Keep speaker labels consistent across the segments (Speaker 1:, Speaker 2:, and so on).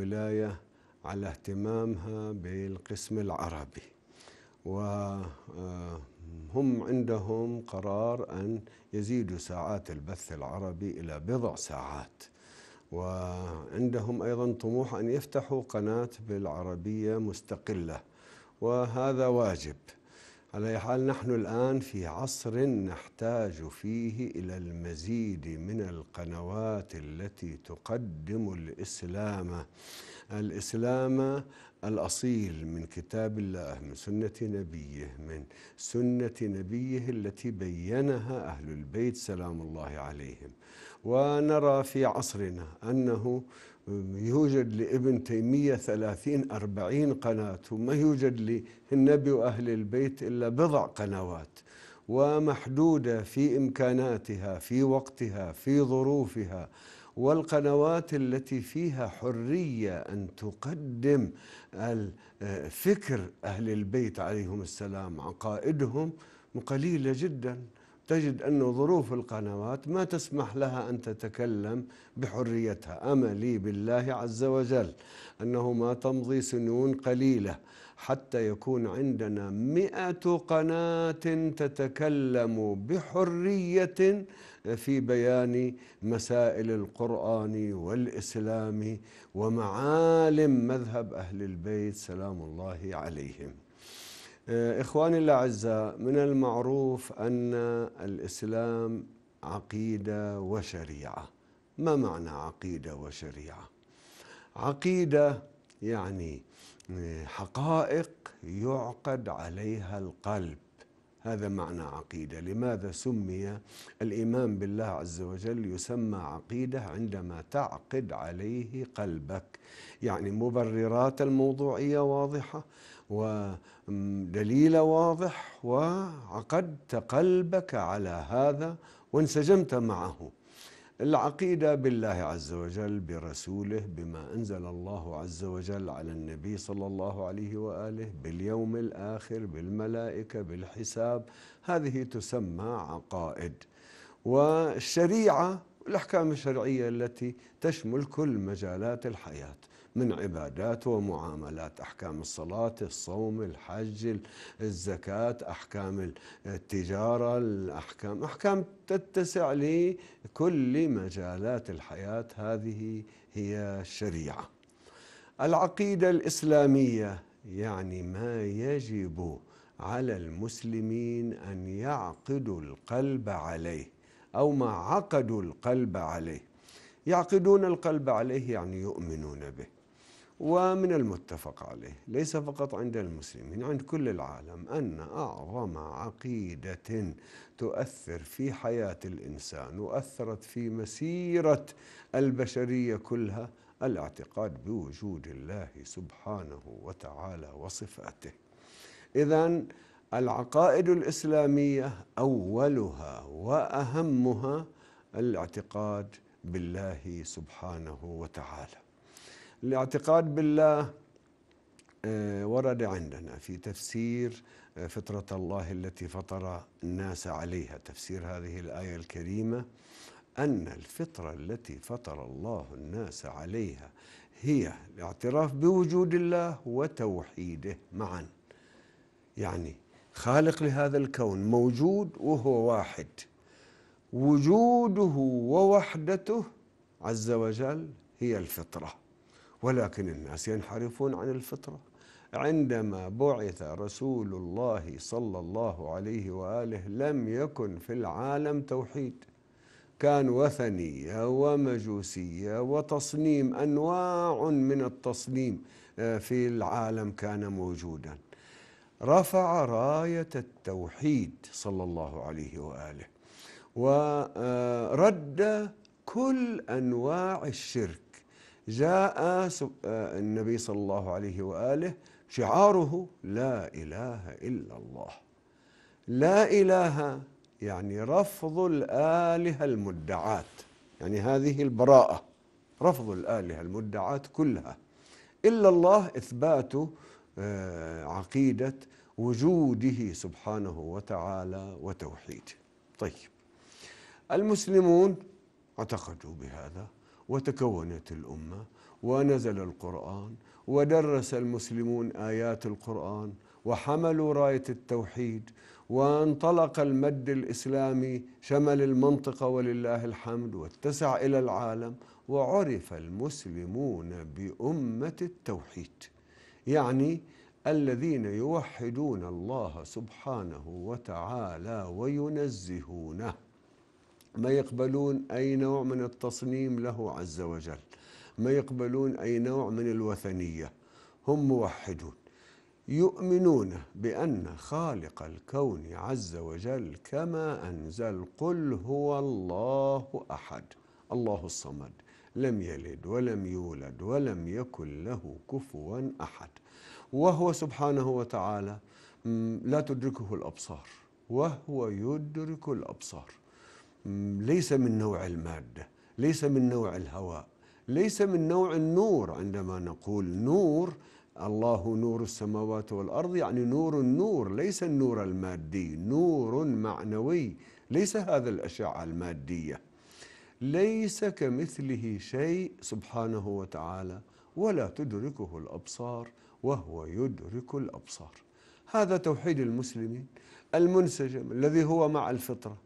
Speaker 1: الولاية على اهتمامها بالقسم العربي وهم آه، عندهم قرار أن يزيدوا ساعات البث العربي إلى بضع ساعات وعندهم أيضا طموح أن يفتحوا قناة بالعربية مستقلة وهذا واجب على أي حال نحن الآن في عصر نحتاج فيه إلى المزيد من القنوات التي تقدم الإسلام الإسلام الأصيل من كتاب الله من سنة نبيه من سنة نبيه التي بينها أهل البيت سلام الله عليهم ونرى في عصرنا أنه يوجد لابن تيمية ثلاثين أربعين قناة وما يوجد للنبي وأهل البيت إلا بضع قنوات ومحدودة في إمكاناتها في وقتها في ظروفها والقنوات التي فيها حرية أن تقدم فكر أهل البيت عليهم السلام عقائدهم قليلة جداً تجد أن ظروف القنوات ما تسمح لها أن تتكلم بحريتها أملي بالله عز وجل أنه ما تمضي سنون قليلة حتى يكون عندنا مئة قناة تتكلم بحرية في بيان مسائل القرآن والإسلام ومعالم مذهب أهل البيت سلام الله عليهم آه، إخواني الأعزاء من المعروف أن الإسلام عقيدة وشريعة ما معنى عقيدة وشريعة؟ عقيدة يعني آه، حقائق يعقد عليها القلب هذا معنى عقيدة لماذا سمي الإيمان بالله عز وجل يسمى عقيدة عندما تعقد عليه قلبك يعني مبررات الموضوعية واضحة ودليل واضح وعقدت قلبك على هذا وانسجمت معه العقيدة بالله عز وجل برسوله بما أنزل الله عز وجل على النبي صلى الله عليه وآله باليوم الآخر بالملائكة بالحساب هذه تسمى عقائد والشريعة الأحكام الشرعية التي تشمل كل مجالات الحياة من عبادات ومعاملات أحكام الصلاة الصوم الحج الزكاة أحكام التجارة الأحكام أحكام تتسع لكل مجالات الحياة هذه هي الشريعة العقيدة الإسلامية يعني ما يجب على المسلمين أن يعقدوا القلب عليه أو ما عقدوا القلب عليه يعقدون القلب عليه يعني يؤمنون به ومن المتفق عليه ليس فقط عند المسلمين عند كل العالم أن أعظم عقيدة تؤثر في حياة الإنسان وأثرت في مسيرة البشرية كلها الاعتقاد بوجود الله سبحانه وتعالى وصفاته إذا العقائد الإسلامية أولها وأهمها الاعتقاد بالله سبحانه وتعالى الاعتقاد بالله آه، ورد عندنا في تفسير آه، فطرة الله التي فطر الناس عليها تفسير هذه الآية الكريمة أن الفطرة التي فطر الله الناس عليها هي الاعتراف بوجود الله وتوحيده معا يعني خالق لهذا الكون موجود وهو واحد وجوده ووحدته عز وجل هي الفطره ولكن الناس ينحرفون عن الفطرة عندما بعث رسول الله صلى الله عليه وآله لم يكن في العالم توحيد كان وثنية ومجوسية وتصنيم أنواع من التصنيم آه، في العالم كان موجودا رفع راية التوحيد صلى الله عليه وآله ورد آه، كل أنواع الشرك جاء آه، النبي صلى الله عليه واله شعاره لا اله الا الله لا اله يعني رفض الالهه المدعات يعني هذه البراءه رفض الالهه المدعات كلها الا الله اثبات آه، عقيده وجوده سبحانه وتعالى وتوحيده طيب المسلمون اعتقدوا بهذا وتكونت الامه ونزل القران ودرس المسلمون ايات القران وحملوا رايه التوحيد وانطلق المد الاسلامي شمل المنطقه ولله الحمد واتسع الى العالم وعرف المسلمون بامه التوحيد يعني الذين يوحدون الله سبحانه وتعالى وينزهونه ما يقبلون أي نوع من التصميم له عز وجل ما يقبلون أي نوع من الوثنية هم موحدون يؤمنون بأن خالق الكون عز وجل كما أنزل قل هو الله أحد الله الصمد لم يلد ولم يولد ولم يكن له كفوا أحد وهو سبحانه وتعالى لا تدركه الأبصار وهو يدرك الأبصار ليس من نوع المادة ليس من نوع الهواء ليس من نوع النور عندما نقول نور الله نور السماوات والأرض يعني نور النور ليس النور المادي نور معنوي ليس هذا الأشعة المادية ليس كمثله شيء سبحانه وتعالى ولا تدركه الأبصار وهو يدرك الأبصار هذا توحيد المسلمين المنسجم الذي هو مع الفطرة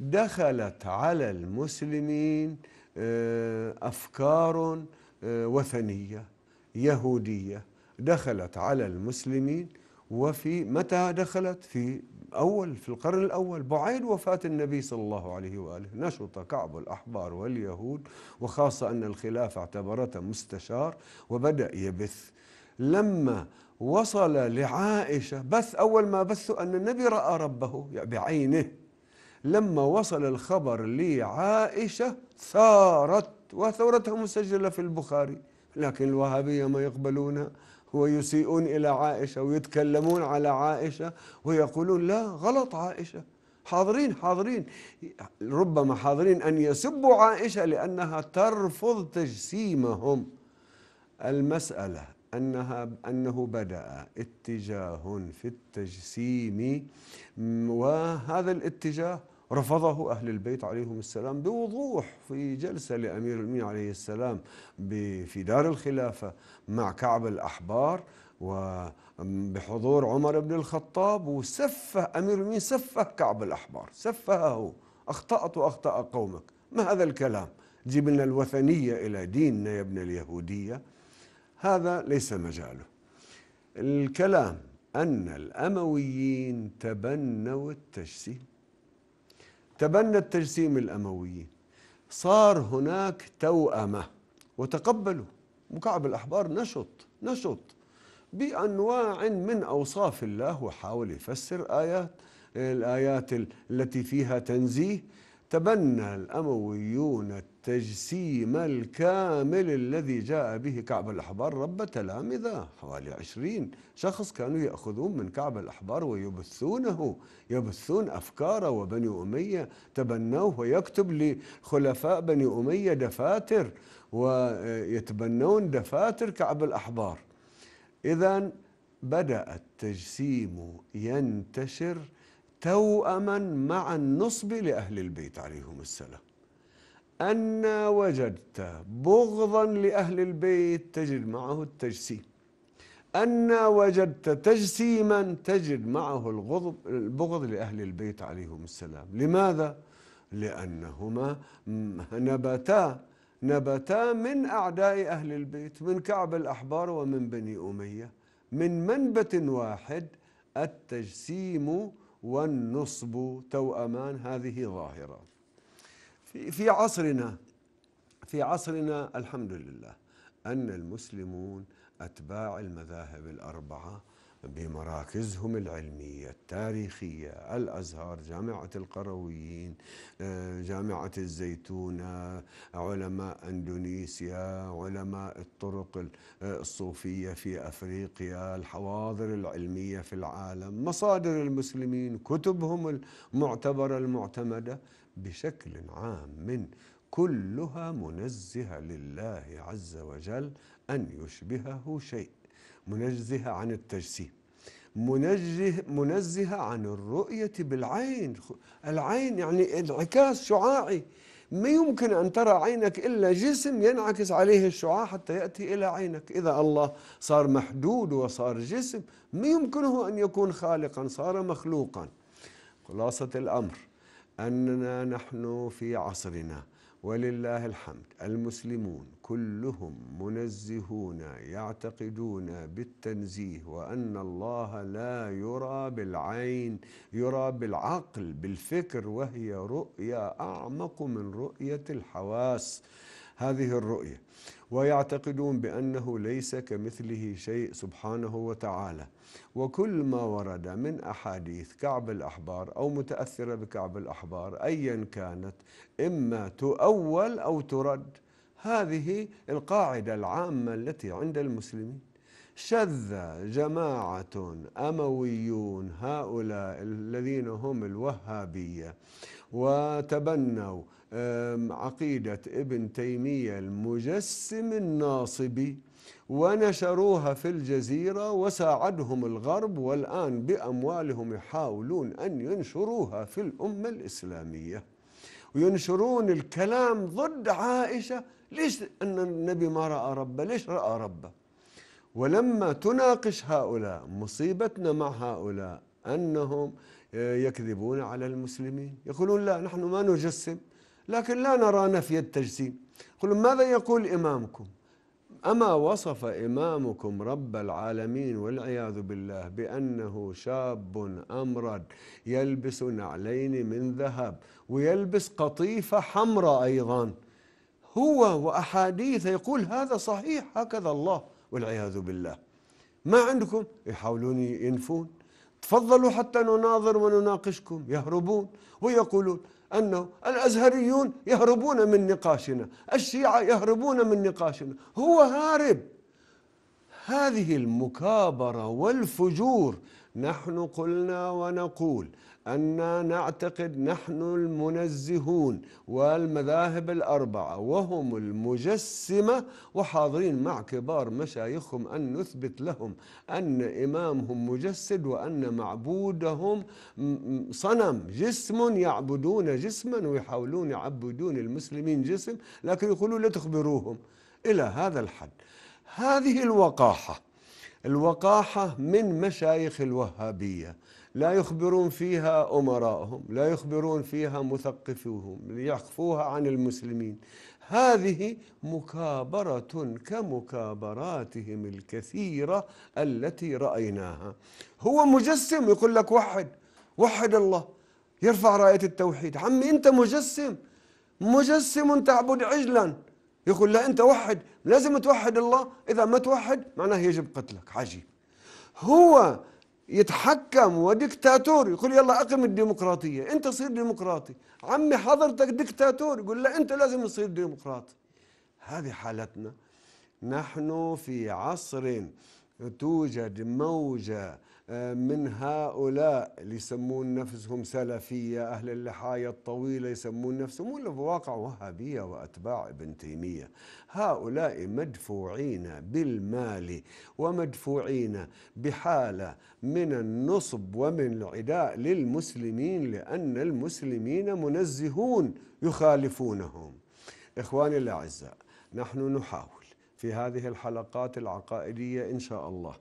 Speaker 1: دخلت على المسلمين آه، أفكار آه، وثنية يهودية دخلت على المسلمين وفي متى دخلت في أول في القرن الأول بعيد وفاة النبي صلى الله عليه وآله نشط كعب الأحبار واليهود وخاصة أن الخلافة اعتبرته مستشار وبدأ يبث لما وصل لعائشة بث أول ما بث أن النبي رأى ربه يعني بعينه لما وصل الخبر لعائشة ثارت وثورتها مسجلة في البخاري لكن الوهابية ما يقبلونها ويسيئون إلى عائشة ويتكلمون على عائشة ويقولون لا غلط عائشة حاضرين حاضرين ربما حاضرين أن يسبوا عائشة لأنها ترفض تجسيمهم المسألة أنها أنه بدأ اتجاه في التجسيم وهذا الاتجاه رفضه أهل البيت عليهم السلام بوضوح في جلسة لأمير المين عليه السلام في دار الخلافة مع كعب الأحبار وبحضور عمر بن الخطاب وسفه أمير المين سفه كعب الأحبار سفهه أخطأت وأخطأ قومك ما هذا الكلام جيب لنا الوثنية إلى ديننا يا ابن اليهودية هذا ليس مجاله الكلام أن الأمويين تبنوا التجسيم تبنى التجسيم الأمويين صار هناك توأمة وتقبلوا مكعب الأحبار نشط نشط بأنواع من أوصاف الله وحاول يفسر آيات الآيات التي فيها تنزيه تبنى الأمويون التجسيم الكامل الذي جاء به كعب الأحبار رب تلامذة حوالي عشرين شخص كانوا يأخذون من كعب الأحبار ويبثونه يبثون أفكاره وبني أمية تبنوه ويكتب لخلفاء بني أمية دفاتر ويتبنون دفاتر كعب الأحبار إذا بدأ التجسيم ينتشر توأما مع النصب لأهل البيت عليهم السلام أن وجدت بغضا لأهل البيت تجد معه التجسيم أن وجدت تجسيما تجد معه الغضب البغض لأهل البيت عليهم السلام لماذا؟ لأنهما نبتا نبتا من أعداء أهل البيت من كعب الأحبار ومن بني أمية من منبت واحد التجسيم والنصب توأمان هذه ظاهره في عصرنا في عصرنا الحمد لله أن المسلمون أتباع المذاهب الأربعة بمراكزهم العلمية التاريخية الأزهر جامعة القرويين جامعة الزيتونة علماء أندونيسيا علماء الطرق الصوفية في أفريقيا الحواضر العلمية في العالم مصادر المسلمين كتبهم المعتبرة المعتمدة بشكل عام من كلها منزهة لله عز وجل أن يشبهه شيء منزهة عن التجسيم منزه منزهة عن الرؤية بالعين العين يعني انعكاس شعاعي ما يمكن أن ترى عينك إلا جسم ينعكس عليه الشعاع حتى يأتي إلى عينك إذا الله صار محدود وصار جسم ما يمكنه أن يكون خالقا صار مخلوقا خلاصة الأمر أننا نحن في عصرنا ولله الحمد المسلمون كلهم منزهون يعتقدون بالتنزيه وأن الله لا يرى بالعين يرى بالعقل بالفكر وهي رؤيا أعمق من رؤية الحواس هذه الرؤية ويعتقدون بأنه ليس كمثله شيء سبحانه وتعالى وكل ما ورد من أحاديث كعب الأحبار أو متأثرة بكعب الأحبار أيا كانت إما تؤول أو ترد هذه القاعدة العامة التي عند المسلمين شذ جماعة أمويون هؤلاء الذين هم الوهابية وتبنوا عقيدة ابن تيمية المجسم الناصبي ونشروها في الجزيرة وساعدهم الغرب والآن بأموالهم يحاولون أن ينشروها في الأمة الإسلامية وينشرون الكلام ضد عائشة ليش أن النبي ما رأى ربه ليش رأى ربه ولما تناقش هؤلاء مصيبتنا مع هؤلاء أنهم آه، يكذبون على المسلمين يقولون لا نحن ما نجسم لكن لا نرى نفي التجسيم قل ماذا يقول إمامكم أما وصف إمامكم رب العالمين والعياذ بالله بأنه شاب أمرد يلبس نعلين من ذهب ويلبس قطيفة حمراء أيضا هو وأحاديث يقول هذا صحيح هكذا الله والعياذ بالله ما عندكم يحاولون ينفون تفضلوا حتى نناظر ونناقشكم يهربون ويقولون أنه الأزهريون يهربون من نقاشنا الشيعة يهربون من نقاشنا هو هارب هذه المكابرة والفجور نحن قلنا ونقول أن نعتقد نحن المنزهون والمذاهب الأربعة وهم المجسمة وحاضرين مع كبار مشايخهم أن نثبت لهم أن إمامهم مجسد وأن معبودهم صنم جسم يعبدون جسما ويحاولون يعبدون المسلمين جسم لكن يقولون لا تخبروهم إلى هذا الحد هذه الوقاحة الوقاحة من مشايخ الوهابية لا يخبرون فيها أمراءهم لا يخبرون فيها مثقفوهم ليخفوها عن المسلمين هذه مكابرة كمكابراتهم الكثيرة التي رأيناها هو مجسم يقول لك وحد وحد الله يرفع راية التوحيد عمي أنت مجسم مجسم تعبد عجلا يقول لا أنت وحد لازم توحد الله إذا ما توحد معناه يجب قتلك عجيب هو يتحكم وديكتاتور يقول يلا اقم الديمقراطيه انت صير ديمقراطي عمي حضرتك ديكتاتور يقول لا انت لازم تصير ديمقراطي هذه حالتنا نحن في عصر توجد موجه آه، من هؤلاء اللي يسمون نفسهم سلفية أهل اللحاية الطويلة يسمون نفسهم ولا في واقع وهابية وأتباع ابن تيمية هؤلاء مدفوعين بالمال ومدفوعين بحالة من النصب ومن العداء للمسلمين لأن المسلمين منزهون يخالفونهم إخواني الأعزاء نحن نحاول في هذه الحلقات العقائدية إن شاء الله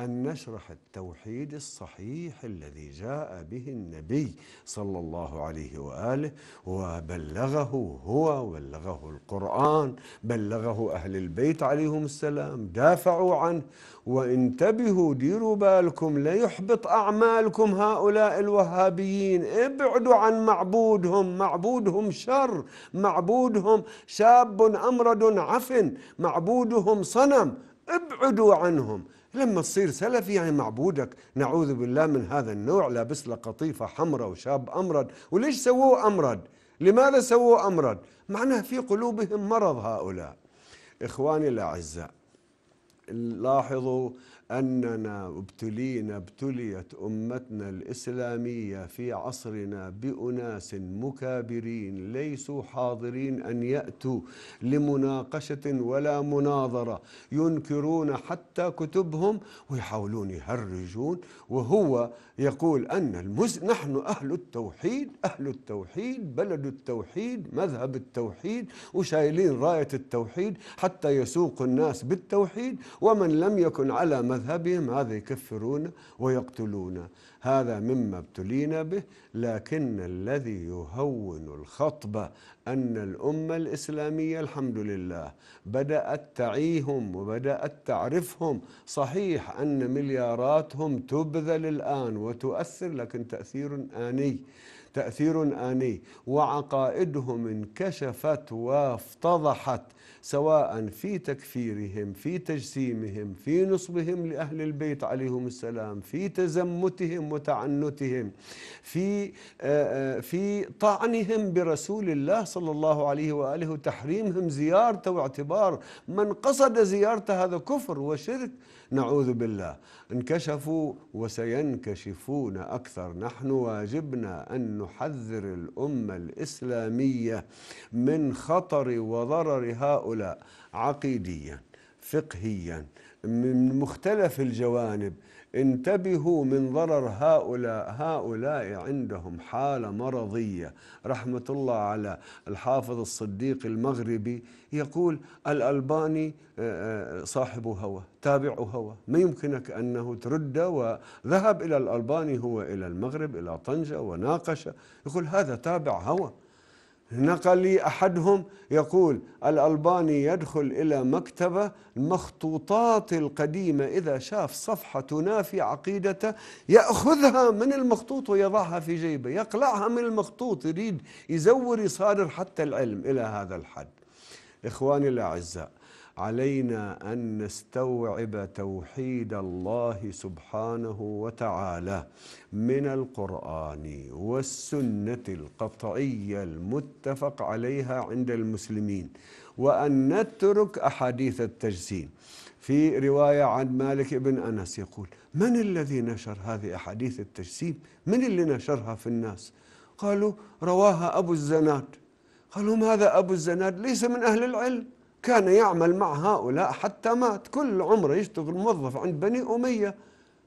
Speaker 1: أن نشرح التوحيد الصحيح الذي جاء به النبي صلى الله عليه وآله وبلغه هو وبلغه القرآن بلغه أهل البيت عليهم السلام دافعوا عنه وانتبهوا ديروا بالكم ليحبط أعمالكم هؤلاء الوهابيين ابعدوا عن معبودهم معبودهم شر معبودهم شاب أمرد عفن معبودهم صنم ابعدوا عنهم لما تصير سلفي يعني معبودك نعوذ بالله من هذا النوع لابس له قطيفه حمراء وشاب امرد وليش سووه امرد لماذا سووه امرد معناه في قلوبهم مرض هؤلاء اخواني الاعزاء لاحظوا أننا ابتلينا ابتليت أمتنا الإسلامية في عصرنا بأناس مكابرين ليسوا حاضرين أن يأتوا لمناقشة ولا مناظرة ينكرون حتى كتبهم ويحاولون يهرجون وهو يقول أن المز... نحن أهل التوحيد أهل التوحيد بلد التوحيد مذهب التوحيد وشايلين راية التوحيد حتى يسوق الناس بالتوحيد ومن لم يكن على مذهب مذهبهم هذا يكفرون ويقتلون هذا مما ابتلينا به لكن الذي يهون الخطبة أن الأمة الإسلامية الحمد لله بدأت تعيهم وبدأت تعرفهم صحيح أن ملياراتهم تبذل الآن وتؤثر لكن تأثير آني تأثير آني وعقائدهم انكشفت وافتضحت سواء في تكفيرهم في تجسيمهم في نصبهم لأهل البيت عليهم السلام في تزمتهم وتعنتهم في آه، آه، في طعنهم برسول الله صلى الله عليه وآله وتحريمهم زيارته واعتبار من قصد زيارته هذا كفر وشرك نعوذ بالله انكشفوا وسينكشفون أكثر نحن واجبنا أن نحذر الأمة الإسلامية من خطر وضرر هؤلاء عقيديا فقهيا من مختلف الجوانب انتبهوا من ضرر هؤلاء هؤلاء عندهم حالة مرضية رحمة الله على الحافظ الصديق المغربي يقول الألباني آه، آه، صاحب هوى تابع هوى ما يمكنك أنه ترد وذهب إلى الألباني هو إلى المغرب إلى طنجة وناقش يقول هذا تابع هوى نقل لي أحدهم يقول الألباني يدخل إلى مكتبة المخطوطات القديمة إذا شاف صفحة تنافي عقيدته يأخذها من المخطوط ويضعها في جيبه يقلعها من المخطوط يريد يزور يصارر حتى العلم إلى هذا الحد إخواني الأعزاء علينا ان نستوعب توحيد الله سبحانه وتعالى من القران والسنه القطعيه المتفق عليها عند المسلمين وان نترك احاديث التجسيم في روايه عن مالك بن انس يقول من الذي نشر هذه احاديث التجسيم من اللي نشرها في الناس قالوا رواها ابو الزناد قال لهم هذا أبو الزناد ليس من أهل العلم كان يعمل مع هؤلاء حتى مات كل عمره يشتغل موظف عند بني أمية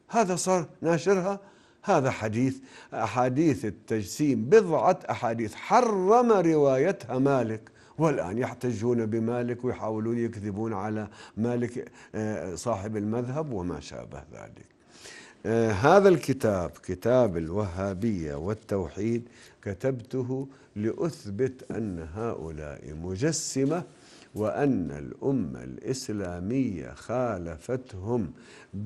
Speaker 1: هذا صار ناشرها هذا حديث أحاديث التجسيم بضعة أحاديث حرم روايتها مالك والآن يحتجون بمالك ويحاولون يكذبون على مالك آه، صاحب المذهب وما شابه ذلك آه، هذا الكتاب كتاب الوهابية والتوحيد كتبته لأثبت أن هؤلاء مجسمة وأن الأمة الإسلامية خالفتهم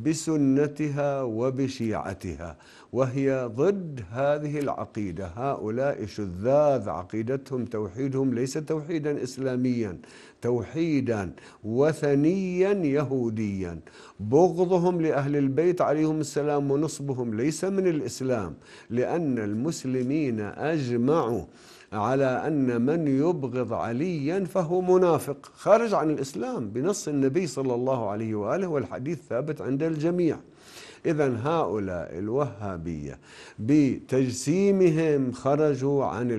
Speaker 1: بسنتها وبشيعتها وهي ضد هذه العقيدة هؤلاء شذاذ عقيدتهم توحيدهم ليس توحيدا إسلاميا توحيدا وثنيا يهوديا بغضهم لأهل البيت عليهم السلام ونصبهم ليس من الإسلام لأن المسلمين أجمعوا على أن من يبغض عليا فهو منافق خارج عن الإسلام بنص النبي صلى الله عليه وآله والحديث ثابت عند الجميع إذا هؤلاء الوهابية بتجسيمهم خرجوا عن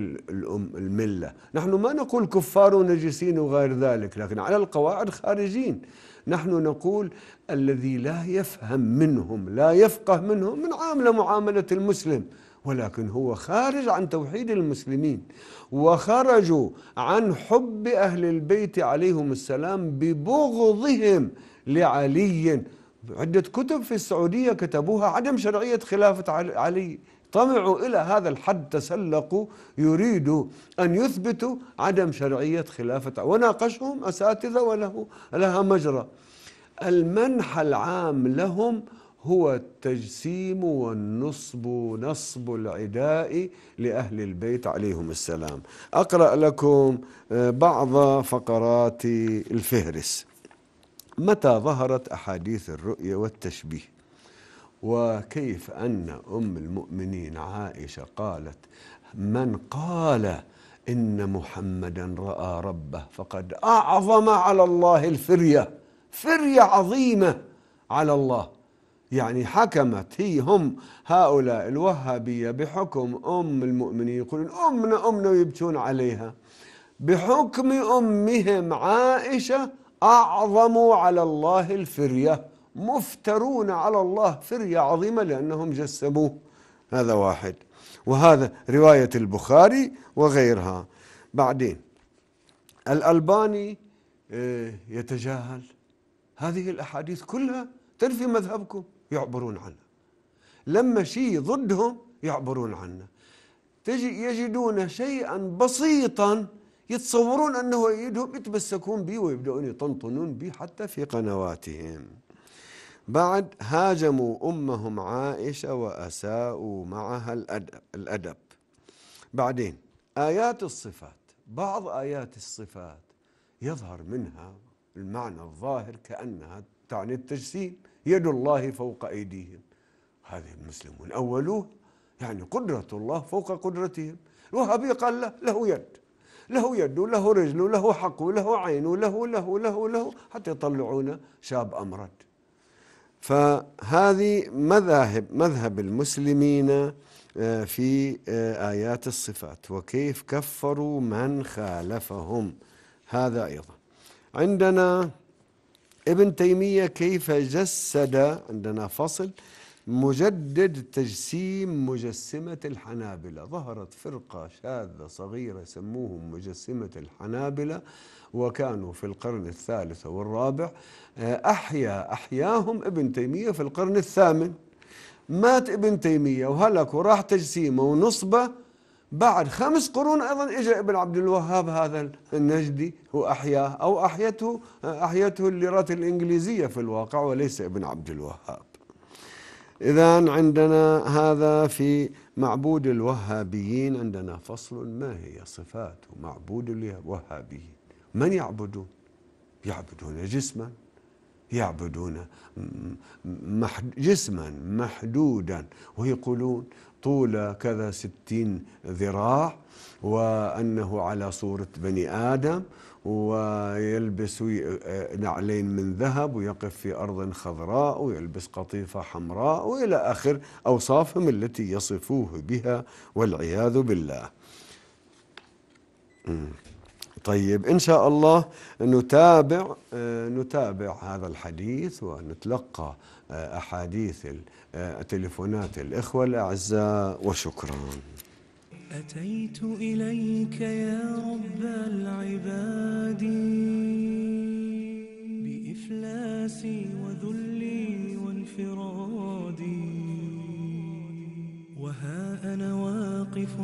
Speaker 1: الملة نحن ما نقول كفار ونجسين وغير ذلك لكن على القواعد خارجين نحن نقول الذي لا يفهم منهم لا يفقه منهم من عاملة معاملة المسلم ولكن هو خارج عن توحيد المسلمين وخرجوا عن حب أهل البيت عليهم السلام ببغضهم لعلي عدة كتب في السعودية كتبوها عدم شرعية خلافة علي طمعوا إلى هذا الحد تسلقوا يريدوا أن يثبتوا عدم شرعية خلافة وناقشهم أساتذة وله لها مجرى المنح العام لهم هو التجسيم والنصب نصب العداء لأهل البيت عليهم السلام أقرأ لكم آه، بعض فقرات الفهرس متى ظهرت أحاديث الرؤية والتشبيه وكيف أن أم المؤمنين عائشة قالت من قال إن محمدا رأى ربه فقد أعظم على الله الفرية فرية عظيمة على الله يعني حكمت هي هم هؤلاء الوهابية بحكم أم المؤمنين يقولون أمنا أمنا ويبكون عليها بحكم أمهم عائشة أعظموا على الله الفرية مفترون على الله فرية عظيمة لأنهم جسموه هذا واحد وهذا رواية البخاري وغيرها بعدين الألباني آه، يتجاهل هذه الأحاديث كلها تنفي مذهبكم يعبرون عنها لما شيء ضدهم يعبرون عنه تجي يجدون شيئا بسيطا يتصورون انه يدهم يتمسكون به ويبدأون يطنطنون به حتى في قنواتهم بعد هاجموا امهم عائشه واساءوا معها الادب بعدين ايات الصفات بعض ايات الصفات يظهر منها المعنى الظاهر كانها تعني التجسيم يد الله فوق أيديهم هذه المسلمون أولوه يعني قدرة الله فوق قدرتهم الوهابي قال له له يد له يد له رجل له حق له عين له له له له حتى يطلعون شاب أمرد فهذه مذاهب مذهب المسلمين آه، في آه، آيات الصفات وكيف كفروا من خالفهم هذا أيضا عندنا ابن تيمية كيف جسد عندنا فصل مجدد تجسيم مجسمة الحنابلة ظهرت فرقة شاذة صغيرة سموهم مجسمة الحنابلة وكانوا في القرن الثالث والرابع آه، أحيا أحياهم ابن تيمية في القرن الثامن مات ابن تيمية وهلك وراح تجسيمه ونصبه بعد خمس قرون أيضا اجى ابن عبد الوهاب هذا النجدي وأحياه أو أحيته أحيته الليرات الإنجليزية في الواقع وليس ابن عبد الوهاب إذا عندنا هذا في معبود الوهابيين عندنا فصل ما هي صفات معبود الوهابيين من يعبدون يعبدون جسما يعبدون جسما محدودا ويقولون طول كذا ستين ذراع وأنه على صورة بني آدم ويلبس نعلين من ذهب ويقف في أرض خضراء ويلبس قطيفة حمراء وإلى آخر أوصافهم التي يصفوه بها والعياذ بالله طيب إن شاء الله نتابع آه، نتابع هذا الحديث ونتلقى أحاديث آه، تليفونات الإخوة الأعزاء وشكرا
Speaker 2: أتيت إليك يا رب العباد
Speaker 1: بإفلاسي وذلي
Speaker 2: وانفرادي
Speaker 1: وها أنا واقف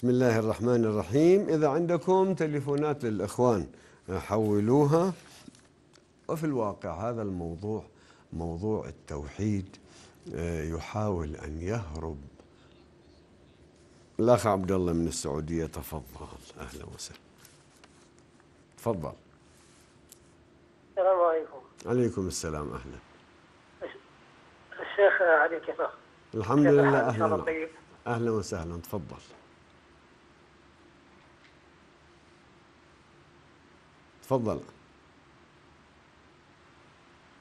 Speaker 1: بسم الله الرحمن الرحيم إذا عندكم تليفونات للإخوان حولوها وفي الواقع هذا الموضوع موضوع التوحيد آه، يحاول أن يهرب الأخ عبد الله من السعودية تفضل أهلا وسهلا تفضل السلام عليكم عليكم السلام أهلا
Speaker 2: الشيخ علي كيف الحمد لله أهلا طيب.
Speaker 1: أهلا وسهلا تفضل تفضل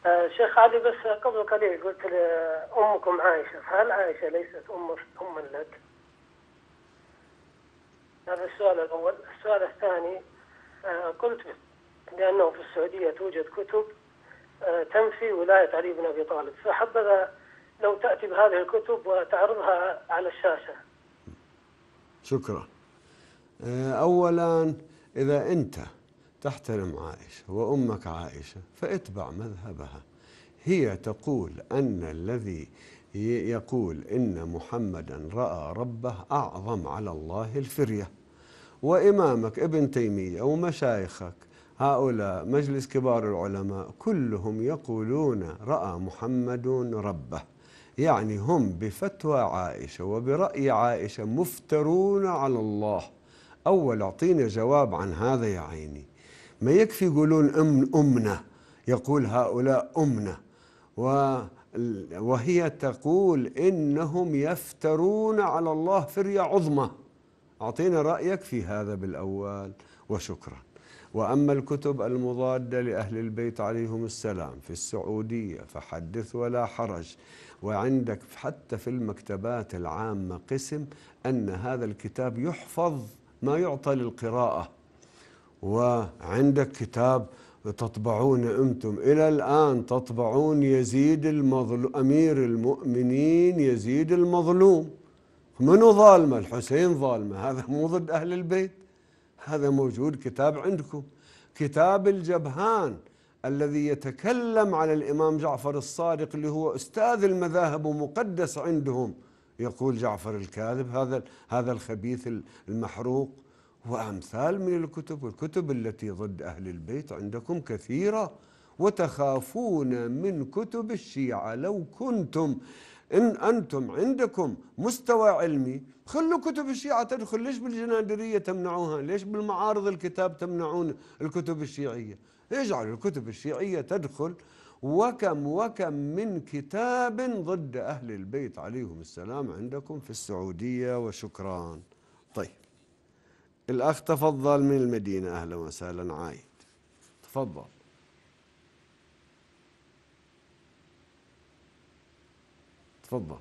Speaker 2: آه، شيخ علي بس قبل قليل قلت لأمكم عائشة فهل عائشة ليست أم ام لك؟ هذا السؤال الأول السؤال الثاني آه، قلت لأنه في السعودية توجد كتب آه، تنفي ولاية علي بن أبي طالب فحبذا لو تأتي بهذه الكتب وتعرضها على الشاشة
Speaker 1: شكرا أولا إذا أنت تحترم عائشة وأمك عائشة فاتبع مذهبها هي تقول أن الذي يقول إن محمدا رأى ربه أعظم على الله الفرية وإمامك ابن تيمية ومشايخك هؤلاء مجلس كبار العلماء كلهم يقولون رأى محمد ربه يعني هم بفتوى عائشة وبرأي عائشة مفترون على الله أول أعطيني جواب عن هذا يا عيني ما يكفي يقولون أم أمنا يقول هؤلاء أمنا و وهي تقول إنهم يفترون على الله فرية عظمى أعطينا رأيك في هذا بالأول وشكرا وأما الكتب المضادة لأهل البيت عليهم السلام في السعودية فحدث ولا حرج وعندك حتى في المكتبات العامة قسم أن هذا الكتاب يحفظ ما يعطى للقراءة وعندك كتاب تطبعون أنتم إلى الآن تطبعون يزيد المظلوم أمير المؤمنين يزيد المظلوم منو ظالمة الحسين ظالمة هذا مو ضد أهل البيت هذا موجود كتاب عندكم كتاب الجبهان الذي يتكلم على الإمام جعفر الصادق اللي هو أستاذ المذاهب ومقدس عندهم يقول جعفر الكاذب هذا هذا الخبيث المحروق وأمثال من الكتب والكتب التي ضد أهل البيت عندكم كثيرة وتخافون من كتب الشيعة لو كنتم إن أنتم عندكم مستوى علمي خلوا كتب الشيعة تدخل ليش بالجنادرية تمنعوها ليش بالمعارض الكتاب تمنعون الكتب الشيعية اجعلوا الكتب الشيعية تدخل وكم وكم من كتاب ضد أهل البيت عليهم السلام عندكم في السعودية وشكرا طيب الأخ تفضل من المدينة أهلا وسهلا عايد تفضل تفضل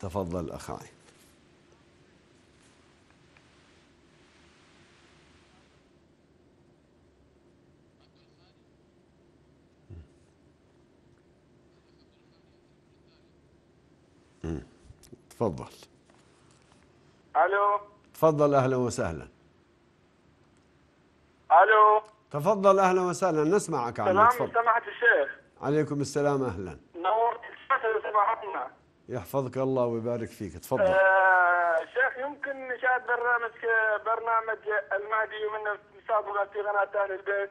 Speaker 1: تفضل أخ عايد تفضل الو تفضل اهلا وسهلا الو تفضل اهلا وسهلا نسمعك عم تفضل سماحة الشيخ عليكم السلام اهلا نورت
Speaker 2: سماحتنا
Speaker 1: يحفظك الله ويبارك فيك تفضل
Speaker 2: آه شيخ يمكن نشاهد برنامج برنامج المهدي من مسابقة في قناة اهل البيت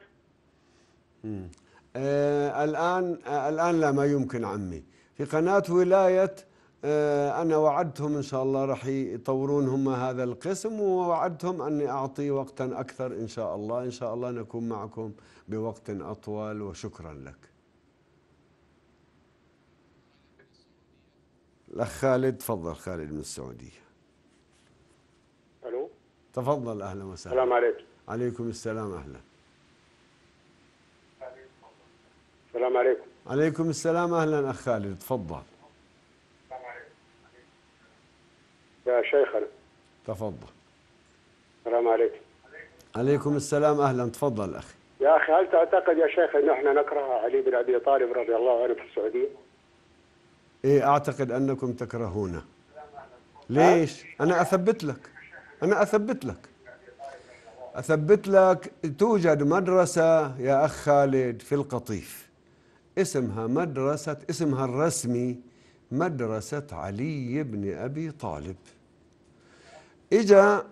Speaker 1: امم آه الان آه الان لا ما يمكن عمي في قناة ولاية آه، أنا وعدتهم إن شاء الله راح يطورون هم هذا القسم ووعدتهم أني أعطي وقتا أكثر إن شاء الله إن شاء الله نكون معكم بوقت أطول وشكرا لك الأخ خالد تفضل خالد من السعودية ألو تفضل أهلا وسهلا السلام عليكم عليكم السلام أهلا السلام عليكم عليكم السلام أهلا أخ خالد تفضل
Speaker 2: يا شيخنا تفضل السلام عليكم
Speaker 1: عليكم السلام أهلا تفضل أخي
Speaker 2: يا أخي هل تعتقد يا شيخ أن احنا نكره علي بن أبي طالب رضي الله عنه في السعودية
Speaker 1: إيه أعتقد أنكم تكرهونه ليش أنا أثبت لك أنا أثبت لك أثبت لك توجد مدرسة يا أخ خالد في القطيف اسمها مدرسة اسمها الرسمي مدرسة علي بن أبي طالب اجا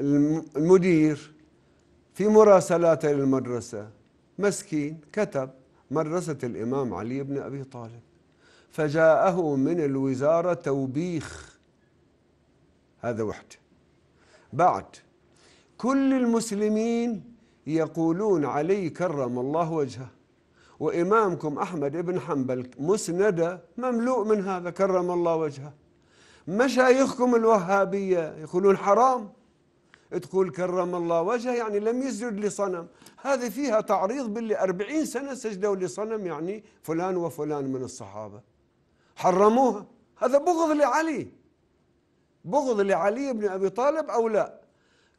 Speaker 1: المدير في مراسلاته للمدرسة مسكين كتب مدرسة الإمام علي بن أبي طالب فجاءه من الوزارة توبيخ هذا وحده بعد كل المسلمين يقولون علي كرم الله وجهه وإمامكم أحمد بن حنبل مسنده مملوء من هذا كرم الله وجهه مشايخكم الوهابية يقولون حرام تقول كرم الله وجهه يعني لم يسجد لصنم هذه فيها تعريض باللي أربعين سنة سجدوا لصنم يعني فلان وفلان من الصحابة حرموها هذا بغض لعلي بغض لعلي بن أبي طالب أو لا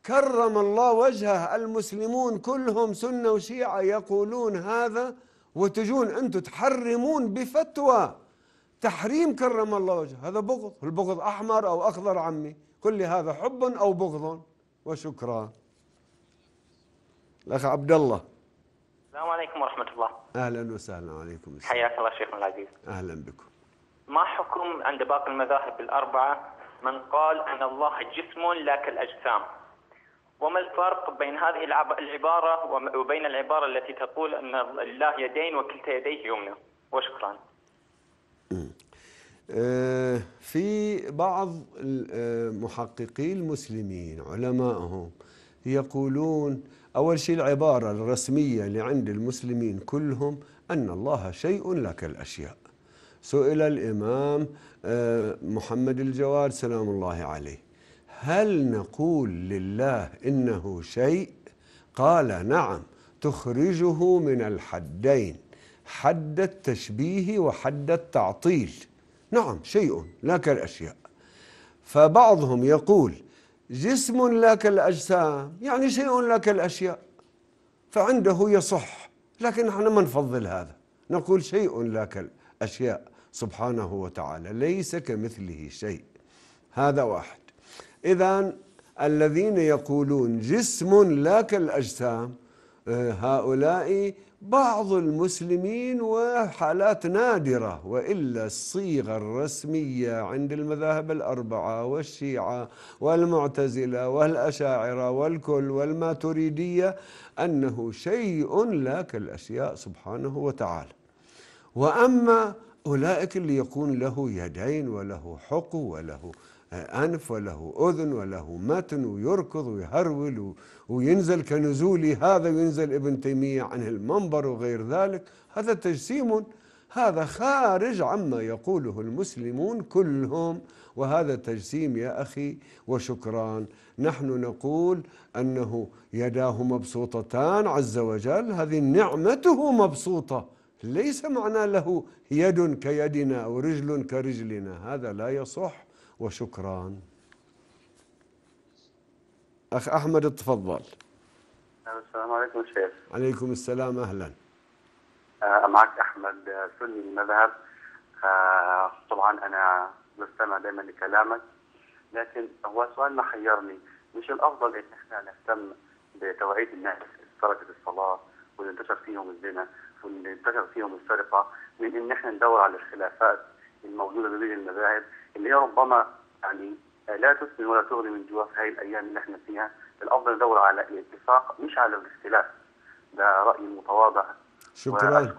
Speaker 1: كرم الله وجهه المسلمون كلهم سنة وشيعة يقولون هذا وتجون أنتم تحرمون بفتوى تحريم كرم الله وجهه هذا بغض البغض أحمر أو أخضر عمي قل لي هذا حب أو بغض وشكرا الأخ عبد الله
Speaker 2: السلام عليكم ورحمة الله
Speaker 1: أهلا وسهلا وعليكم السلام حياك
Speaker 2: الله شيخنا العزيز أهلا بكم ما حكم عند باقي المذاهب الأربعة من قال أن الله جسم لا كالأجسام وما الفرق بين هذه العبارة وبين العبارة التي تقول أن الله يدين وكلتا يديه يمنى وشكرا
Speaker 1: في بعض آه، محققي المسلمين علمائهم يقولون أول شيء العبارة الرسمية اللي عند المسلمين كلهم أن الله شيء لك الأشياء سئل الإمام آه، محمد الجواد سلام الله عليه هل نقول لله إنه شيء قال نعم تخرجه من الحدين حد التشبيه وحد التعطيل نعم شيء لا كالأشياء فبعضهم يقول جسم لا كالأجسام يعني شيء لا كالأشياء فعنده يصح لكن نحن ما نفضل هذا نقول شيء لا كالأشياء سبحانه وتعالى ليس كمثله شيء هذا واحد إذا الذين يقولون جسم لا كالأجسام آه، هؤلاء بعض المسلمين وحالات نادرة وإلا الصيغة الرسمية عند المذاهب الأربعة والشيعة والمعتزلة والأشاعرة والكل والماتريدية أنه شيء لا كالأشياء سبحانه وتعالى وأما أولئك اللي يكون له يدين وله حق وله أنف وله أذن وله متن ويركض ويهرول وينزل كنزولي هذا وينزل ابن تيمية عن المنبر وغير ذلك هذا تجسيم هذا خارج عما يقوله المسلمون كلهم وهذا تجسيم يا أخي وشكران نحن نقول أنه يداه مبسوطتان عز وجل هذه نعمته مبسوطة ليس معنى له يد كيدنا ورجل كرجلنا هذا لا يصح وشكرا أخ أحمد تفضل
Speaker 2: السلام عليكم شيخ
Speaker 1: عليكم السلام أهلا
Speaker 2: آه معك أحمد آه، سني المذهب آه طبعا أنا بستمع دائما لكلامك لكن هو سؤال ما حيرني مش الأفضل إن إحنا نهتم بتوعية الناس تركة الصلاة واللي انتشر فيهم الزنا واللي انتشر فيهم السرقة من إن إحنا ندور على الخلافات الموجودة بين المذاهب اللي هي ربما يعني لا تسمن ولا تغني من جوا في هذه الايام اللي احنا فيها الافضل ندور على الاتفاق مش على الاختلاف ده راي متواضع شكرا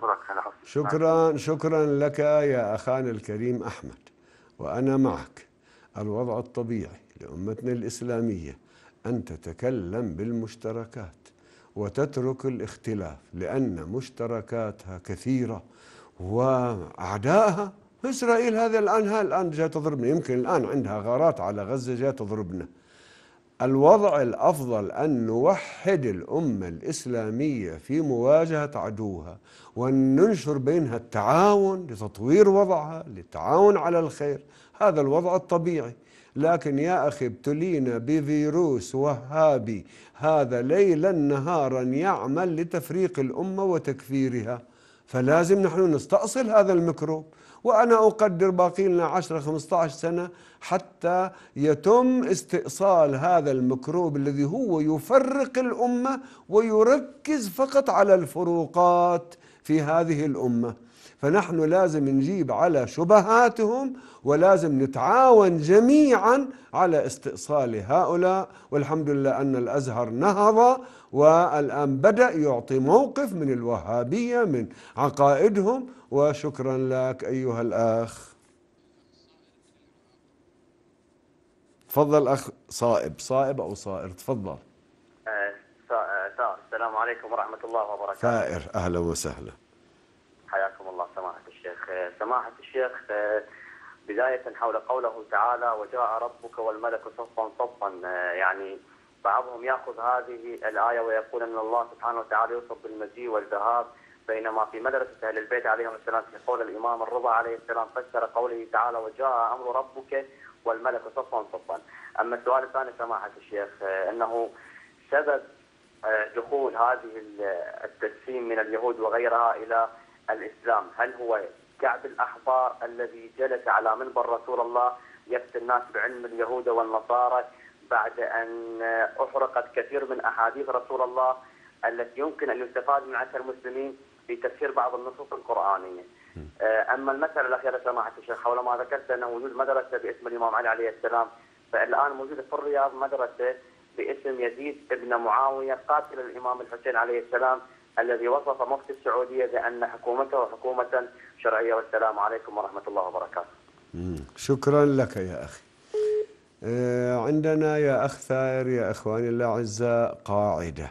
Speaker 1: شكرا شكرا لك يا اخانا الكريم احمد وانا معك الوضع الطبيعي لامتنا الاسلاميه ان تتكلم بالمشتركات وتترك الاختلاف لان مشتركاتها كثيره واعدائها إسرائيل هذا الآن ها الآن جاي تضربنا يمكن الآن عندها غارات على غزة جاي تضربنا الوضع الأفضل أن نوحد الأمة الإسلامية في مواجهة عدوها وأن ننشر بينها التعاون لتطوير وضعها للتعاون على الخير هذا الوضع الطبيعي لكن يا أخي ابتلينا بفيروس وهابي هذا ليلا نهارا يعمل لتفريق الأمة وتكفيرها فلازم نحن نستأصل هذا الميكروب وأنا أقدر باقي لنا 10 15 سنة حتى يتم استئصال هذا المكروب الذي هو يفرق الأمة ويركز فقط على الفروقات في هذه الأمة فنحن لازم نجيب على شبهاتهم ولازم نتعاون جميعا على استئصال هؤلاء والحمد لله أن الأزهر نهض والآن بدأ يعطي موقف من الوهابية من عقائدهم وشكرا لك أيها الأخ تفضل أخ صائب صائب أو صائر تفضل
Speaker 2: آه، آه، السلام عليكم ورحمة الله وبركاته
Speaker 1: سائر أهلا وسهلا
Speaker 2: سماحة الشيخ آه، بداية حول قوله تعالى وجاء ربك والملك صفا صفا آه، يعني بعضهم ياخذ هذه الايه ويقول ان الله سبحانه وتعالى يوصف بالمجيء والذهاب بينما في مدرسه اهل البيت عليهم السلام في قول الامام الرضا عليه السلام فسر قوله تعالى وجاء امر ربك والملك صفا صفا. اما السؤال الثاني سماحه الشيخ آه، انه سبب دخول هذه التجسيم من اليهود وغيرها الى الاسلام هل هو كعب الأحبار الذي جلس على منبر رسول الله يفتي الناس بعلم اليهود والنصارى بعد أن أحرقت كثير من أحاديث رسول الله التي يمكن أن يستفاد من عشر المسلمين في تفسير بعض النصوص القرآنية آه، أما المسألة الأخيرة سماحة الشيخ حول ما ذكرت أنه وجود مدرسة باسم الإمام علي عليه السلام فالآن موجودة في الرياض مدرسة باسم يزيد بن معاوية قاتل الإمام الحسين عليه السلام الذي وصف مفتي السعودية بأن حكومته حكومة شرعية والسلام عليكم ورحمة الله وبركاته
Speaker 1: شكرا لك يا أخي آه، عندنا يا أخ ثائر يا أخواني الأعزاء قاعدة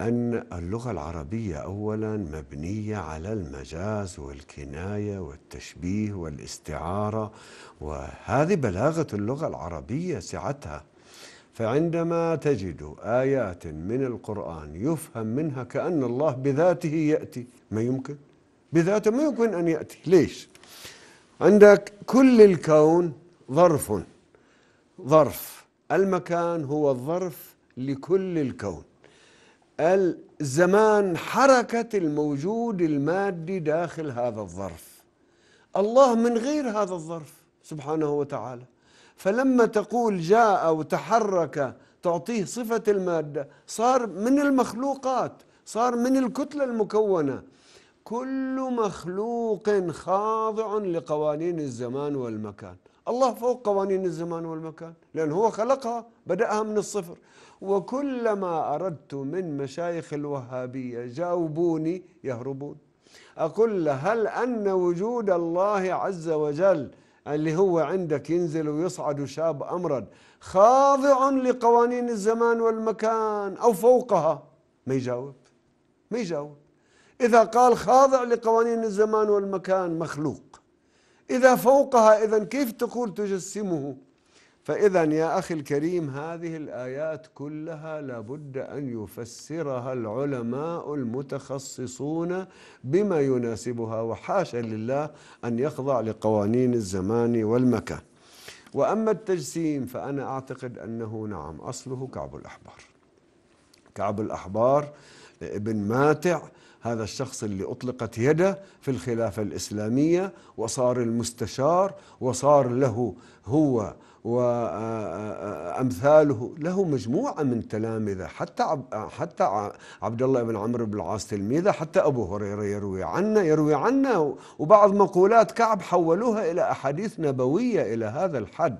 Speaker 1: أن اللغة العربية أولا مبنية على المجاز والكناية والتشبيه والاستعارة وهذه بلاغة اللغة العربية سعتها فعندما تجد آيات من القرآن يفهم منها كأن الله بذاته يأتي ما يمكن بذاته ما يمكن أن يأتي ليش عندك كل الكون ظرف ظرف المكان هو الظرف لكل الكون الزمان حركة الموجود المادي داخل هذا الظرف الله من غير هذا الظرف سبحانه وتعالى فلما تقول جاء أو تحرك تعطيه صفة المادة صار من المخلوقات صار من الكتلة المكونة كل مخلوق خاضع لقوانين الزمان والمكان الله فوق قوانين الزمان والمكان لأن هو خلقها بدأها من الصفر وكلما أردت من مشايخ الوهابية جاوبوني يهربون أقول هل أن وجود الله عز وجل اللي هو عندك ينزل ويصعد شاب أمرد خاضع لقوانين الزمان والمكان أو فوقها ما يجاوب ما يجاوب إذا قال خاضع لقوانين الزمان والمكان مخلوق إذا فوقها إذا كيف تقول تجسمه فإذا يا أخي الكريم هذه الآيات كلها لابد أن يفسرها العلماء المتخصصون بما يناسبها وحاشا لله أن يخضع لقوانين الزمان والمكان وأما التجسيم فأنا أعتقد أنه نعم أصله كعب الأحبار كعب الأحبار ابن ماتع هذا الشخص اللي أطلقت يده في الخلافة الإسلامية وصار المستشار وصار له هو وامثاله له مجموعه من تلامذه حتى حتى عبد الله بن عمرو بن العاص تلميذه حتى ابو هريره يروي عنا يروي عنا وبعض مقولات كعب حولوها الى احاديث نبويه الى هذا الحد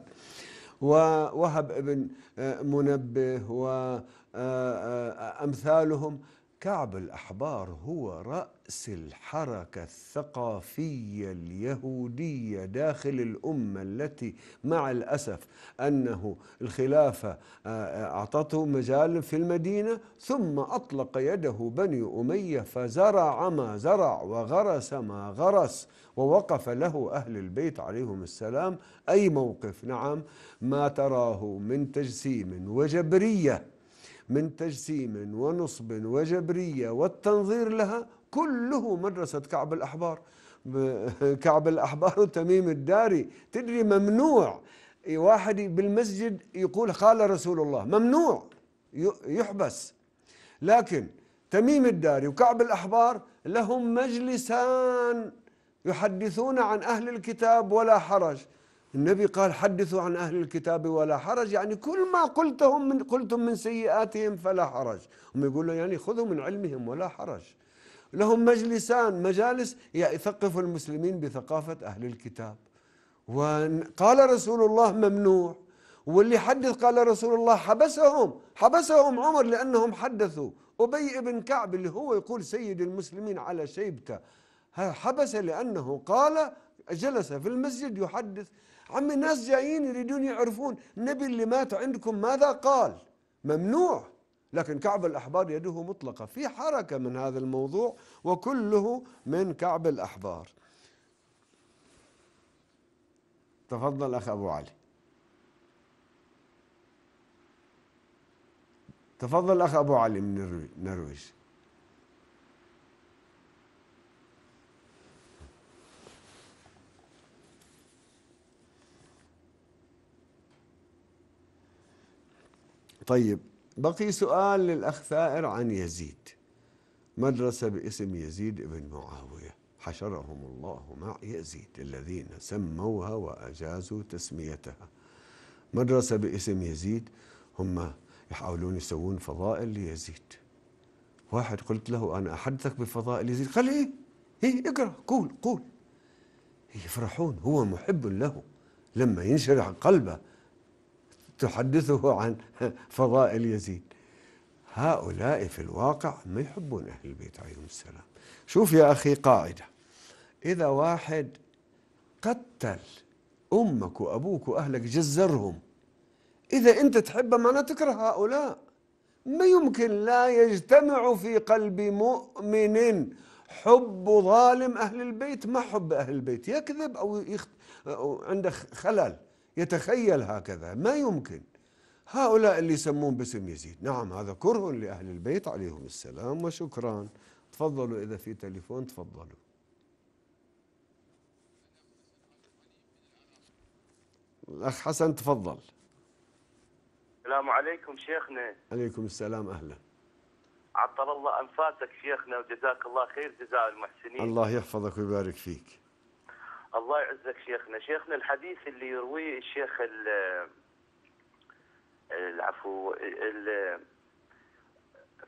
Speaker 1: ووهب ابن آه، منبه وامثالهم آه، آه، كعب الأحبار هو رأس الحركة الثقافية اليهودية داخل الأمة التي مع الأسف أنه الخلافة آه، آه، أعطته مجال في المدينة ثم أطلق يده بني أمية فزرع ما زرع وغرس ما غرس ووقف له أهل البيت عليهم السلام أي موقف نعم ما تراه من تجسيم وجبريه من تجسيم ونصب وجبرية والتنظير لها كله مدرسة كعب الأحبار كعب الأحبار وتميم الداري تدري ممنوع واحد بالمسجد يقول خال رسول الله ممنوع يحبس لكن تميم الداري وكعب الأحبار لهم مجلسان يحدثون عن أهل الكتاب ولا حرج النبي قال حدثوا عن أهل الكتاب ولا حرج يعني كل ما قلتهم من قلتم من سيئاتهم فلا حرج هم يقولوا يعني خذوا من علمهم ولا حرج لهم مجلسان مجالس يثقف المسلمين بثقافة أهل الكتاب وقال رسول الله ممنوع واللي حدث قال رسول الله حبسهم حبسهم عمر لأنهم حدثوا أبي بن كعب اللي هو يقول سيد المسلمين على شيبته حبس لأنه قال جلس في المسجد يحدث عم الناس جايين يريدون يعرفون النبي اللي مات عندكم ماذا قال ممنوع لكن كعب الأحبار يده مطلقة في حركة من هذا الموضوع وكله من كعب الأحبار تفضل أخ أبو علي تفضل أخ أبو علي من النرويج طيب بقي سؤال للأخ ثائر عن يزيد مدرسة باسم يزيد بن معاوية حشرهم الله مع يزيد الذين سموها وأجازوا تسميتها مدرسة باسم يزيد هم يحاولون يسوون فضائل ليزيد واحد قلت له أنا أحدثك بفضائل يزيد قال إيه إيه اقرأ قول قول يفرحون هو محب له لما ينشرح قلبه تحدثه عن فضائل يزيد هؤلاء في الواقع ما يحبون أهل البيت عليهم السلام شوف يا أخي قاعدة إذا واحد قتل أمك وأبوك وأهلك جزرهم إذا أنت تحب ما تكره هؤلاء ما يمكن لا يجتمع في قلب مؤمن حب ظالم أهل البيت ما حب أهل البيت يكذب أو, يخت... أو عنده خلل يتخيل هكذا ما يمكن هؤلاء اللي يسمون باسم يزيد نعم هذا كره لأهل البيت عليهم السلام وشكرا تفضلوا إذا في تليفون تفضلوا الأخ حسن تفضل
Speaker 2: السلام عليكم شيخنا
Speaker 1: عليكم السلام أهلا
Speaker 2: عطل الله أنفاسك شيخنا وجزاك الله خير جزاء المحسنين الله
Speaker 1: يحفظك ويبارك فيك
Speaker 2: الله يعزك شيخنا شيخنا الحديث اللي يرويه الشيخ العفو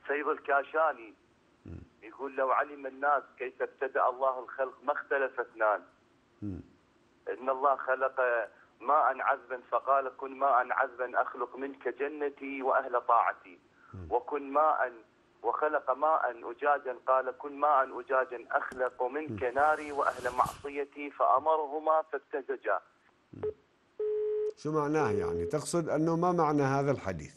Speaker 2: سيد الكاشاني يقول لو علم الناس كيف ابتدأ الله الخلق ما اختلف اثنان إن الله خلق ماء عذبا فقال كن ماء عذبا أخلق منك جنتي وأهل طاعتي وكن ماء وخلق ماء أجاجا قال كن ماء أجاجا أخلق منك ناري وأهل معصيتي فأمرهما فابتزجا
Speaker 1: شو معناه يعني تقصد أنه ما معنى هذا الحديث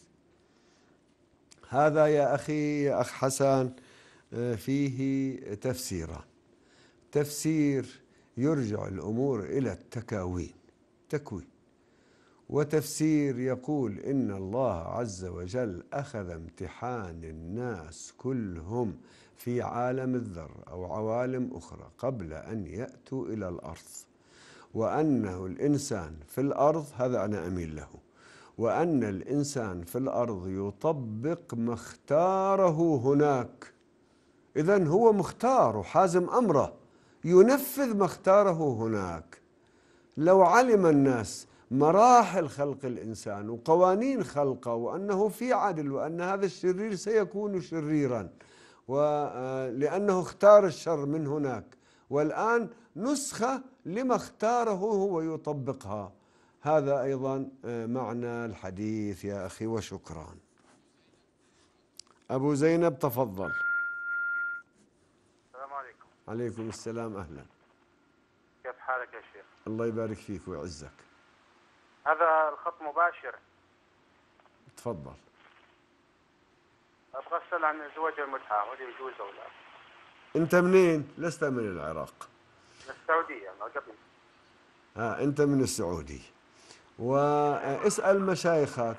Speaker 1: هذا يا أخي يا أخ حسن آه، فيه تفسيران تفسير يرجع الأمور إلى التكاوين تكوين وتفسير يقول إن الله عز وجل أخذ امتحان الناس كلهم في عالم الذر أو عوالم أخرى قبل أن يأتوا إلى الأرض وأنه الإنسان في الأرض هذا أنا أميل له وأن الإنسان في الأرض يطبق ما اختاره هناك إذا هو مختار وحازم أمره ينفذ ما اختاره هناك لو علم الناس مراحل خلق الإنسان وقوانين خلقه وأنه في عدل وأن هذا الشرير سيكون شريرا ولأنه آه، اختار الشر من هناك والآن نسخة لما اختاره هو يطبقها هذا أيضا آه، معنى الحديث يا أخي وشكرا أبو زينب تفضل السلام عليكم عليكم السلام أهلا
Speaker 2: كيف حالك يا شيخ
Speaker 1: الله يبارك فيك ويعزك
Speaker 2: هذا الخط مباشر تفضل ابغى اسال عن الزواج المتعه هل يجوز او لا
Speaker 1: انت منين لست من العراق
Speaker 2: من السعوديه ما قبل
Speaker 1: ها انت من السعوديه واسال مشايخك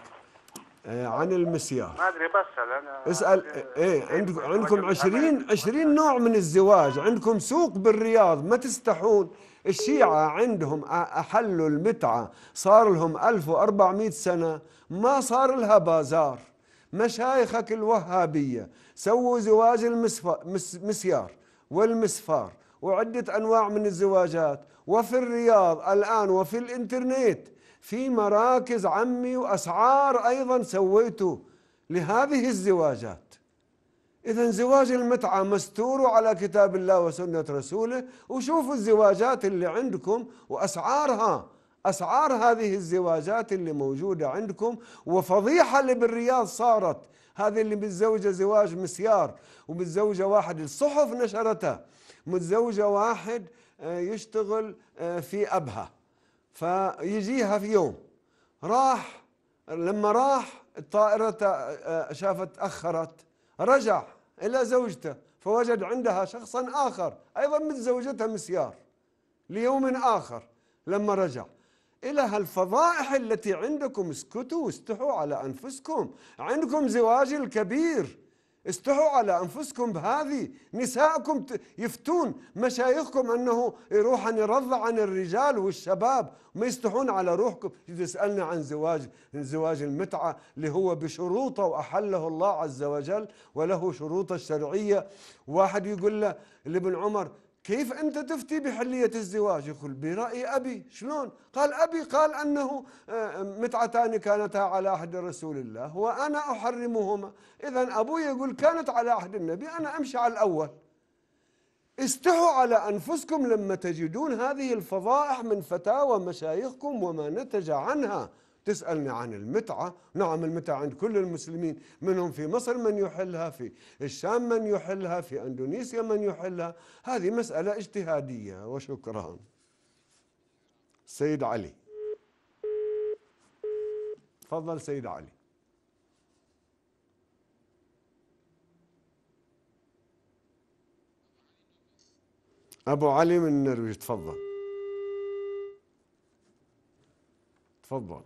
Speaker 1: آه، عن المسيار ما ادري بس انا اسال آه، ايه عندكم عندكم 20 20 نوع من الزواج عندكم سوق بالرياض ما تستحون الشيعة عندهم أحلوا المتعة صار لهم 1400 سنة ما صار لها بازار مشايخك الوهابية سووا زواج المسيار والمسفار وعدة أنواع من الزواجات وفي الرياض الآن وفي الإنترنت في مراكز عمي وأسعار أيضا سويته لهذه الزواجات إذا زواج المتعة مستور على كتاب الله وسنة رسوله وشوفوا الزواجات اللي عندكم وأسعارها أسعار هذه الزواجات اللي موجودة عندكم وفضيحة اللي بالرياض صارت هذه اللي متزوجة زواج مسيار ومتزوجة واحد الصحف نشرتها متزوجة واحد آه، يشتغل آه، في أبها فيجيها في يوم راح لما راح الطائرة آه، شافت أخرت رجع إلى زوجته فوجد عندها شخصا آخر أيضا مثل زوجتها مسيار ليوم آخر لما رجع إلى هالفضائح التي عندكم اسكتوا واستحوا على أنفسكم عندكم زواج الكبير استحوا على أنفسكم بهذه نسائكم يفتون مشايخكم أنه يروح أن يرضى عن الرجال والشباب ما يستحون على روحكم تسألنا عن زواج زواج المتعة اللي هو بشروطه وأحله الله عز وجل وله شروطه الشرعية واحد يقول له لابن عمر كيف أنت تفتي بحلية الزواج يقول برأي أبي شلون قال أبي قال أنه آه، متعتان كانتا على عهد رسول الله وأنا أحرمهما إذا أبوي يقول كانت على عهد النبي أنا أمشي على الأول استحوا على أنفسكم لما تجدون هذه الفضائح من فتاوى مشايخكم وما نتج عنها تسألني عن المتعة نعم المتعة عند كل المسلمين منهم في مصر من يحلها في الشام من يحلها في أندونيسيا من يحلها هذه مسألة اجتهادية وشكرا سيد علي تفضل سيد علي ابو علي من النرويج تفضل تفضل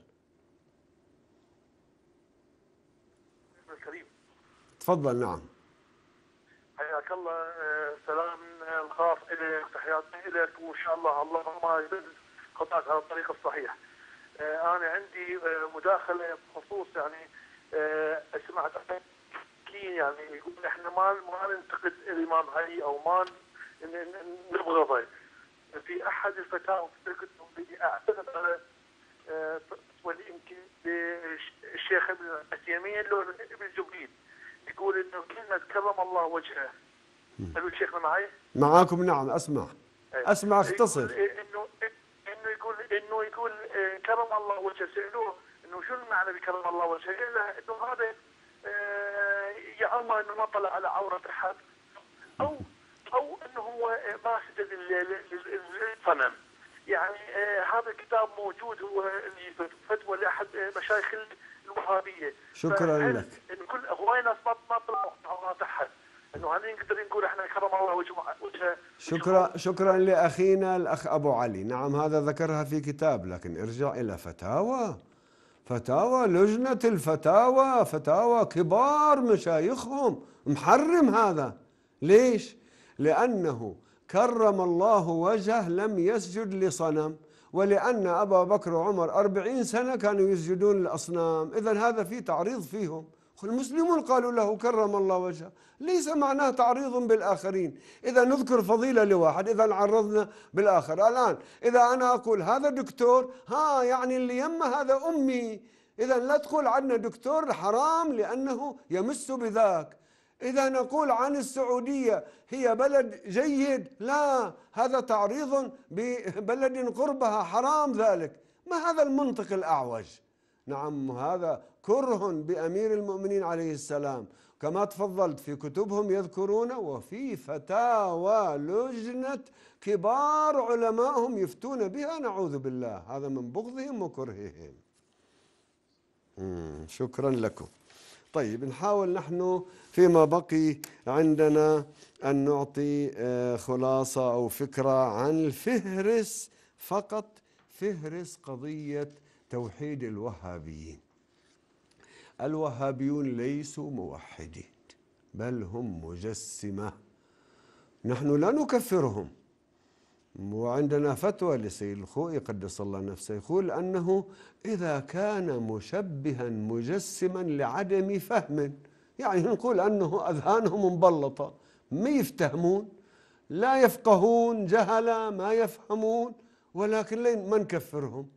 Speaker 1: تفضل نعم
Speaker 2: حياك الله آه، سلام الخاص آه، إليك تحياتي إليك وإن شاء الله الله ما يبدل خطاك على الطريق الصحيح آه، أنا عندي مداخلة بخصوص يعني سمعت يعني يقول احنا ما ما ننتقد الامام علي او ما نبغضه في احد الفتاوى في بدي اعتذر على ولي يمكن الشيخ ابن عثيمين ابن جبريل يقول انه كلمه كرم الله وجهه هل شيخنا معي؟
Speaker 1: معاكم نعم اسمع
Speaker 2: إيه. اسمع إيه، اختصر إيه، انه انه يقول انه يقول كرم الله وجهه سالوه انه شو المعنى بكرم الله وجهه؟ قال له انه هذا يا الله انه ما طلع على عوره احد او او انه هو ما سجد للصنم يعني هذا الكتاب موجود هو فتوى لاحد مشايخ الوهابيه شكرا لك ان كل اخواننا ما ما طلعوا تحت انه هني نقدر نقول احنا كرم الله وجه
Speaker 1: شكرا شكرا لاخينا الاخ ابو علي نعم هذا ذكرها في كتاب لكن ارجع الى فتاوى فتاوى لجنة الفتاوى فتاوى كبار مشايخهم محرم هذا ليش؟ لأنه كرم الله وجهه لم يسجد لصنم ولأن أبا بكر وعمر أربعين سنة كانوا يسجدون الأصنام إذا هذا في تعريض فيهم المسلمون قالوا له كرم الله وجهه ليس معناه تعريض بالآخرين إذا نذكر فضيلة لواحد إذا عرضنا بالآخر الآن إذا أنا أقول هذا دكتور ها يعني اللي يمه هذا أمي إذا لا تقول عنا دكتور حرام لأنه يمس بذاك إذا نقول عن السعودية هي بلد جيد لا هذا تعريض ببلد قربها حرام ذلك ما هذا المنطق الأعوج نعم هذا كره بأمير المؤمنين عليه السلام كما تفضلت في كتبهم يذكرون وفي فتاوى لجنة كبار علمائهم يفتون بها نعوذ بالله هذا من بغضهم وكرههم شكرا لكم طيب نحاول نحن فيما بقي عندنا أن نعطي آه، خلاصة أو فكرة عن فهرس فقط فهرس قضية توحيد الوهابيين الوهابيون ليسوا موحدين بل هم مجسمة نحن لا نكفرهم وعندنا فتوى لسيد الخوئي قدس الله نفسه يقول أنه إذا كان مشبها مجسما لعدم فهم يعني نقول أنه أذهانهم مبلطة ما يفتهمون لا يفقهون جهلا ما يفهمون ولكن لين ما نكفرهم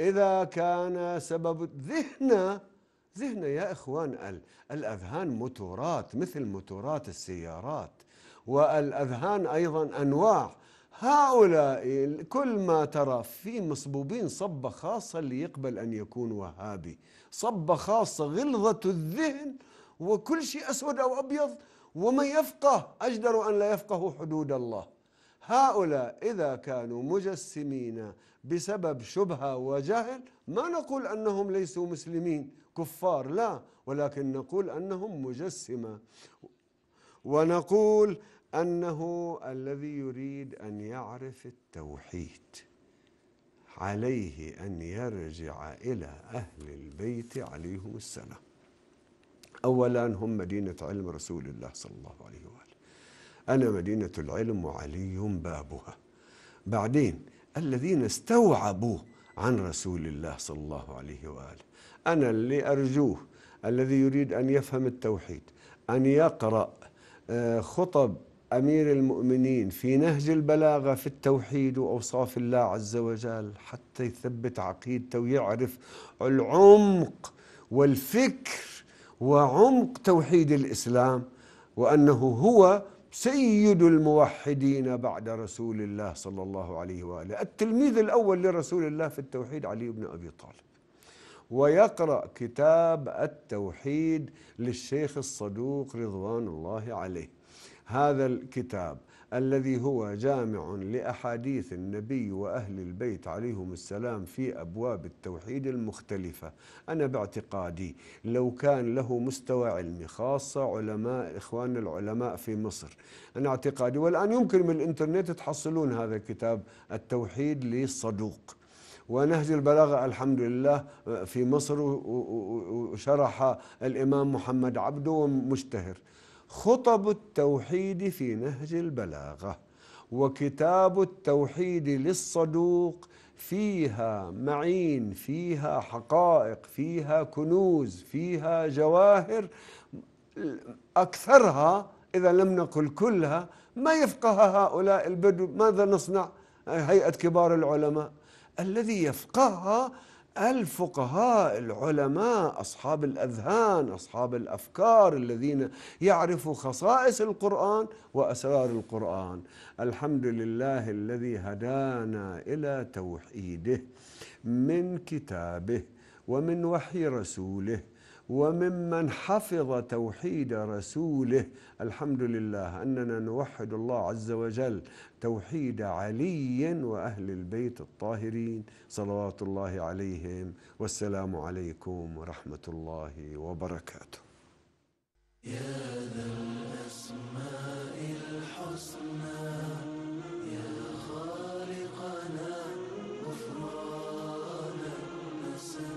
Speaker 1: إذا كان سبب ذهنا ذهنا يا إخوان الأذهان موتورات مثل موتورات السيارات والأذهان أيضا أنواع هؤلاء كل ما ترى في مصبوبين صبة خاصة اللي يقبل أن يكون وهابي صبة خاصة غلظة الذهن وكل شيء أسود أو أبيض ومن يفقه أجدر أن لا يفقه حدود الله هؤلاء إذا كانوا مجسمين بسبب شبهة وجهل ما نقول أنهم ليسوا مسلمين كفار لا ولكن نقول أنهم مجسمة ونقول أنه الذي يريد أن يعرف التوحيد عليه أن يرجع إلى أهل البيت عليهم السلام أولا هم مدينة علم رسول الله صلى الله عليه وآله أنا مدينة العلم وعلي بابها بعدين الذين استوعبوا عن رسول الله صلى الله عليه وآله أنا اللي أرجوه الذي يريد أن يفهم التوحيد أن يقرأ آه، خطب أمير المؤمنين في نهج البلاغة في التوحيد وأوصاف الله عز وجل حتى يثبت عقيدته ويعرف العمق والفكر وعمق توحيد الإسلام وأنه هو سيد الموحدين بعد رسول الله صلى الله عليه وآله التلميذ الأول لرسول الله في التوحيد علي بن أبي طالب ويقرأ كتاب التوحيد للشيخ الصدوق رضوان الله عليه هذا الكتاب الذي هو جامع لاحاديث النبي واهل البيت عليهم السلام في ابواب التوحيد المختلفه، انا باعتقادي لو كان له مستوى علمي خاصه علماء اخواننا العلماء في مصر، انا اعتقادي والان يمكن من الانترنت تحصلون هذا الكتاب التوحيد للصدوق. ونهج البلاغة الحمد لله آه، في مصر وشرح الإمام محمد عبده ومشتهر خطب التوحيد في نهج البلاغة وكتاب التوحيد للصدوق فيها معين فيها حقائق فيها كنوز فيها جواهر أكثرها إذا لم نقل كلها ما يفقهها هؤلاء البدو ماذا نصنع هيئة كبار العلماء الذي يفقهها الفقهاء العلماء اصحاب الاذهان اصحاب الافكار الذين يعرفوا خصائص القران واسرار القران الحمد لله الذي هدانا الى توحيده من كتابه ومن وحي رسوله وممن حفظ توحيد رسوله الحمد لله أننا نوحد الله عز وجل توحيد علي وأهل البيت الطاهرين صلوات الله عليهم والسلام عليكم ورحمة الله وبركاته
Speaker 2: يا ذا الأسماء الحسنى يا خالقنا غفرانا نسأل